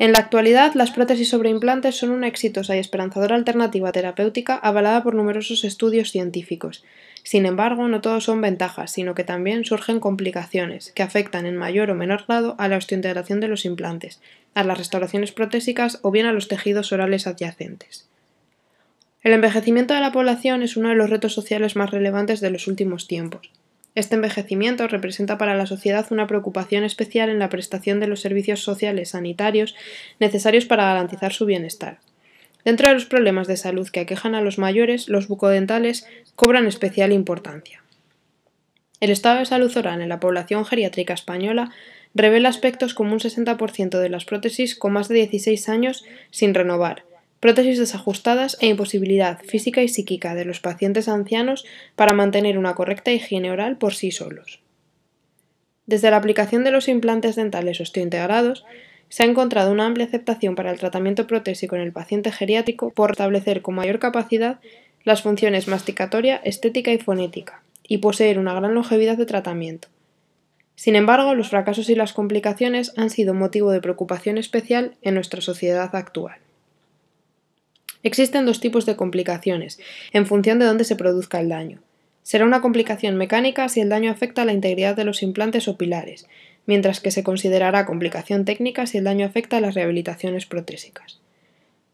En la actualidad, las prótesis sobre implantes son una exitosa y esperanzadora alternativa terapéutica avalada por numerosos estudios científicos. Sin embargo, no todos son ventajas, sino que también surgen complicaciones, que afectan en mayor o menor grado a la osteointegración de los implantes, a las restauraciones protésicas o bien a los tejidos orales adyacentes. El envejecimiento de la población es uno de los retos sociales más relevantes de los últimos tiempos. Este envejecimiento representa para la sociedad una preocupación especial en la prestación de los servicios sociales sanitarios necesarios para garantizar su bienestar. Dentro de los problemas de salud que aquejan a los mayores, los bucodentales cobran especial importancia. El estado de salud oral en la población geriátrica española revela aspectos como un 60% de las prótesis con más de 16 años sin renovar prótesis desajustadas e imposibilidad física y psíquica de los pacientes ancianos para mantener una correcta higiene oral por sí solos. Desde la aplicación de los implantes dentales osteointegrados, se ha encontrado una amplia aceptación para el tratamiento protésico en el paciente geriátrico por establecer con mayor capacidad las funciones masticatoria, estética y fonética, y poseer una gran longevidad de tratamiento. Sin embargo, los fracasos y las complicaciones han sido motivo de preocupación especial en nuestra sociedad actual. Existen dos tipos de complicaciones, en función de dónde se produzca el daño. Será una complicación mecánica si el daño afecta a la integridad de los implantes o pilares, mientras que se considerará complicación técnica si el daño afecta a las rehabilitaciones protésicas.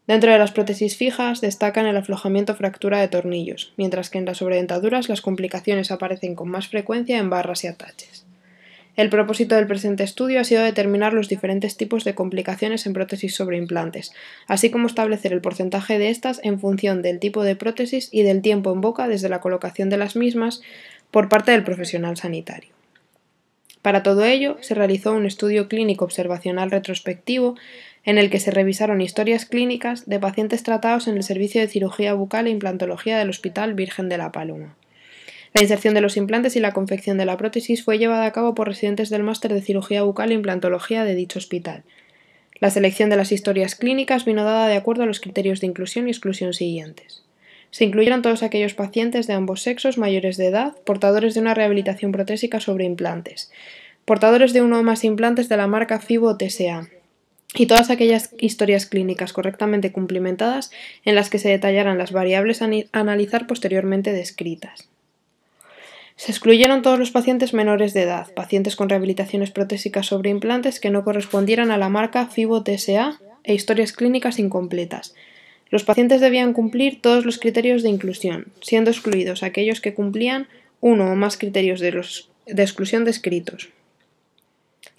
Dentro de las prótesis fijas destacan el aflojamiento fractura de tornillos, mientras que en las sobredentaduras las complicaciones aparecen con más frecuencia en barras y ataches. El propósito del presente estudio ha sido determinar los diferentes tipos de complicaciones en prótesis sobre implantes, así como establecer el porcentaje de estas en función del tipo de prótesis y del tiempo en boca desde la colocación de las mismas por parte del profesional sanitario. Para todo ello, se realizó un estudio clínico observacional retrospectivo en el que se revisaron historias clínicas de pacientes tratados en el servicio de cirugía bucal e implantología del Hospital Virgen de la Paloma. La inserción de los implantes y la confección de la prótesis fue llevada a cabo por residentes del máster de cirugía bucal e implantología de dicho hospital. La selección de las historias clínicas vino dada de acuerdo a los criterios de inclusión y exclusión siguientes. Se incluyeron todos aquellos pacientes de ambos sexos mayores de edad, portadores de una rehabilitación protésica sobre implantes, portadores de uno o más implantes de la marca FIBO TSA, y todas aquellas historias clínicas correctamente cumplimentadas en las que se detallaran las variables a analizar posteriormente descritas. Se excluyeron todos los pacientes menores de edad, pacientes con rehabilitaciones protésicas sobre implantes que no correspondieran a la marca FIBO-TSA e historias clínicas incompletas. Los pacientes debían cumplir todos los criterios de inclusión, siendo excluidos aquellos que cumplían uno o más criterios de, de exclusión descritos.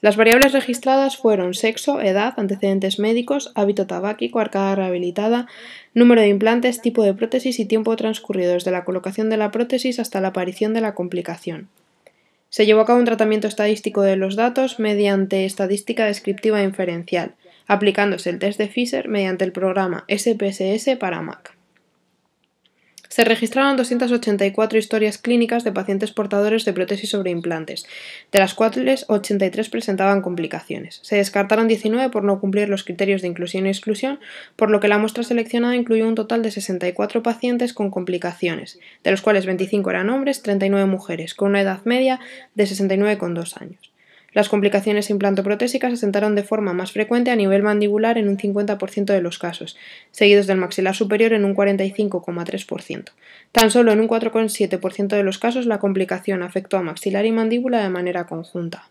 Las variables registradas fueron sexo, edad, antecedentes médicos, hábito tabáquico, arcada rehabilitada, número de implantes, tipo de prótesis y tiempo transcurrido desde la colocación de la prótesis hasta la aparición de la complicación. Se llevó a cabo un tratamiento estadístico de los datos mediante estadística descriptiva inferencial, aplicándose el test de Fisher mediante el programa SPSS para Mac. Se registraron 284 historias clínicas de pacientes portadores de prótesis sobre implantes, de las cuales 83 presentaban complicaciones. Se descartaron 19 por no cumplir los criterios de inclusión y exclusión, por lo que la muestra seleccionada incluyó un total de 64 pacientes con complicaciones, de los cuales 25 eran hombres, 39 mujeres, con una edad media de 69,2 años. Las complicaciones implantoprotésicas asentaron de forma más frecuente a nivel mandibular en un 50% de los casos, seguidos del maxilar superior en un 45,3%. Tan solo en un 4,7% de los casos la complicación afectó a maxilar y mandíbula de manera conjunta.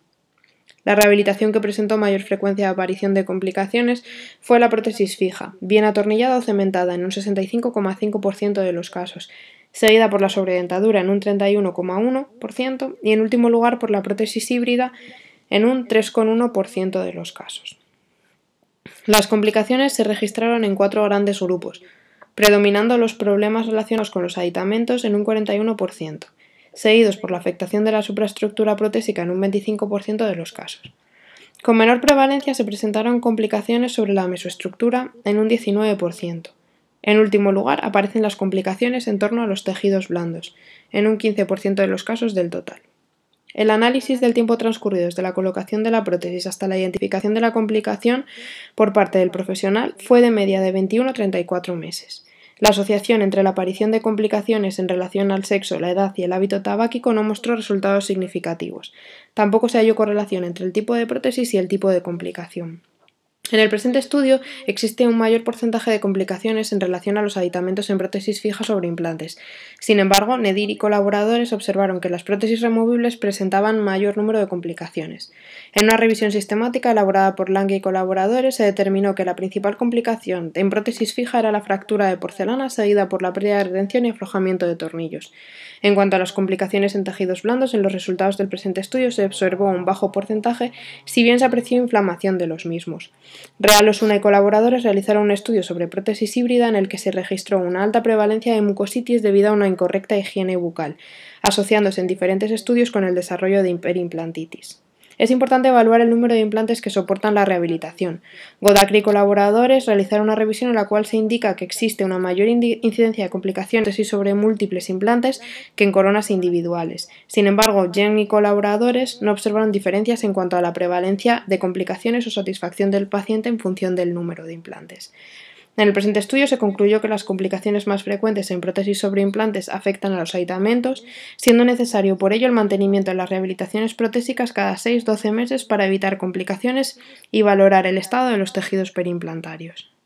La rehabilitación que presentó mayor frecuencia de aparición de complicaciones fue la prótesis fija, bien atornillada o cementada en un 65,5% de los casos, seguida por la sobredentadura en un 31,1% y en último lugar por la prótesis híbrida en un 3,1% de los casos. Las complicaciones se registraron en cuatro grandes grupos, predominando los problemas relacionados con los aditamentos en un 41%, seguidos por la afectación de la supraestructura protésica en un 25% de los casos. Con menor prevalencia se presentaron complicaciones sobre la mesoestructura en un 19%. En último lugar aparecen las complicaciones en torno a los tejidos blandos, en un 15% de los casos del total. El análisis del tiempo transcurrido desde la colocación de la prótesis hasta la identificación de la complicación por parte del profesional fue de media de 21 a 34 meses. La asociación entre la aparición de complicaciones en relación al sexo, la edad y el hábito tabáquico no mostró resultados significativos. Tampoco se halló correlación entre el tipo de prótesis y el tipo de complicación. En el presente estudio existe un mayor porcentaje de complicaciones en relación a los aditamentos en prótesis fijas sobre implantes. Sin embargo, Nedir y colaboradores observaron que las prótesis removibles presentaban mayor número de complicaciones. En una revisión sistemática elaborada por Lange y colaboradores se determinó que la principal complicación en prótesis fija era la fractura de porcelana seguida por la pérdida de retención y aflojamiento de tornillos. En cuanto a las complicaciones en tejidos blandos, en los resultados del presente estudio se observó un bajo porcentaje, si bien se apreció inflamación de los mismos. Real Osuna y colaboradores realizaron un estudio sobre prótesis híbrida en el que se registró una alta prevalencia de mucositis debido a una incorrecta higiene bucal, asociándose en diferentes estudios con el desarrollo de hiperimplantitis. Es importante evaluar el número de implantes que soportan la rehabilitación. Godacre y colaboradores realizaron una revisión en la cual se indica que existe una mayor incidencia de complicaciones sobre múltiples implantes que en coronas individuales. Sin embargo, Jen y colaboradores no observaron diferencias en cuanto a la prevalencia de complicaciones o satisfacción del paciente en función del número de implantes. En el presente estudio se concluyó que las complicaciones más frecuentes en prótesis sobre implantes afectan a los aditamentos, siendo necesario por ello el mantenimiento de las rehabilitaciones protésicas cada 6-12 meses para evitar complicaciones y valorar el estado de los tejidos perimplantarios.